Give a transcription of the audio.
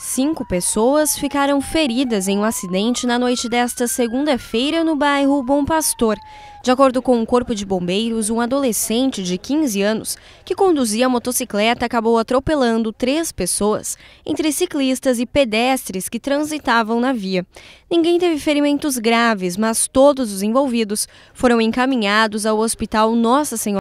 Cinco pessoas ficaram feridas em um acidente na noite desta segunda-feira no bairro Bom Pastor. De acordo com o um Corpo de Bombeiros, um adolescente de 15 anos que conduzia a motocicleta acabou atropelando três pessoas, entre ciclistas e pedestres que transitavam na via. Ninguém teve ferimentos graves, mas todos os envolvidos foram encaminhados ao Hospital Nossa Senhora.